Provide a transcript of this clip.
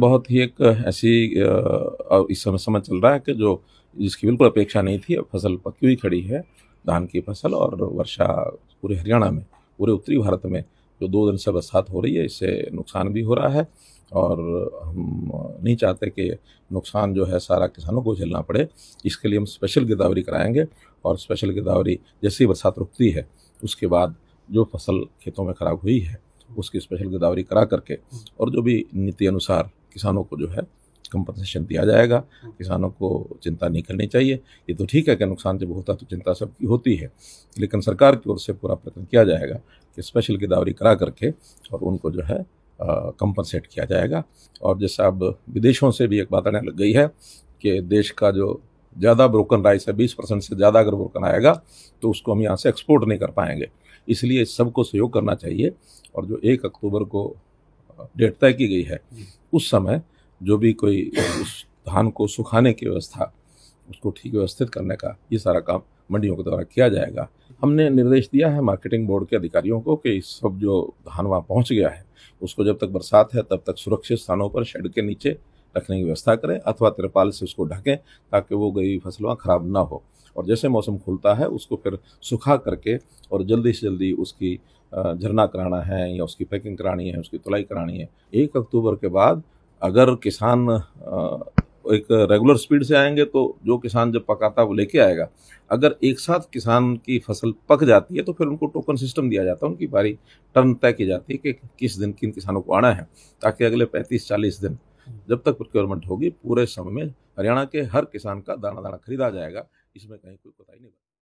बहुत ही एक ऐसी इस समय समय चल रहा है कि जो जिसकी बिल्कुल अपेक्षा नहीं थी फसल पकी हुई खड़ी है धान की फसल और वर्षा पूरे हरियाणा में पूरे उत्तरी भारत में जो दो दिन से बरसात हो रही है इससे नुकसान भी हो रहा है और हम नहीं चाहते कि नुकसान जो है सारा किसानों को झेलना पड़े इसके लिए हम स्पेशल गिरदावरी कराएंगे और स्पेशल गिरदावरी जैसे ही बरसात रुकती है उसके बाद जो फसल खेतों में ख़राब हुई है उसकी स्पेशल गिरदावरी करा करके और जो भी नीति अनुसार किसानों को जो है कंपनसेशन दिया जाएगा हम्म। किसानों को चिंता नहीं करनी चाहिए ये तो ठीक है कि नुकसान जब होता है तो चिंता सबकी होती है लेकिन सरकार की ओर से पूरा प्रयत्न किया जाएगा कि स्पेशल गिरदावरी करा करके और उनको जो है कंपनसेट किया जाएगा और जैसा अब विदेशों से भी एक बात आने लग गई है कि देश का जो ज़्यादा ब्रोकन राइस है बीस परसेंट से ज़्यादा अगर ब्रोकन आएगा तो उसको हम यहाँ से एक्सपोर्ट नहीं कर पाएंगे इसलिए सबको सहयोग करना चाहिए और जो एक अक्टूबर को डेट तय की गई है उस समय जो भी कोई उस धान को सुखाने की व्यवस्था उसको ठीक व्यवस्थित करने का ये सारा काम मंडियों के द्वारा किया जाएगा हमने निर्देश दिया है मार्केटिंग बोर्ड के अधिकारियों को कि सब जो धान वहाँ पहुँच गया है उसको जब तक बरसात है तब तक सुरक्षित स्थानों पर शेड के नीचे रखने की व्यवस्था करें अथवा तिरपाल से उसको ढकें ताकि वो गई फसल वहाँ ख़राब ना हो और जैसे मौसम खुलता है उसको फिर सुखा करके और जल्दी से जल्दी उसकी झरना कराना है या उसकी पैकिंग करानी है उसकी तुलाई करानी है एक अक्टूबर के बाद अगर किसान एक रेगुलर स्पीड से आएंगे तो जो किसान जब पकाता है वो लेके आएगा अगर एक साथ किसान की फसल पक जाती है तो फिर उनको टोकन सिस्टम दिया जाता है उनकी बारी टर्न तय की जाती है कि किस दिन किन किसानों को आना है ताकि अगले पैंतीस चालीस दिन जब तक प्रोक्योरमेंट होगी पूरे समय में हरियाणा के हर किसान का दाना दाना खरीदा जाएगा इसमें कहीं कोई कोताही नहीं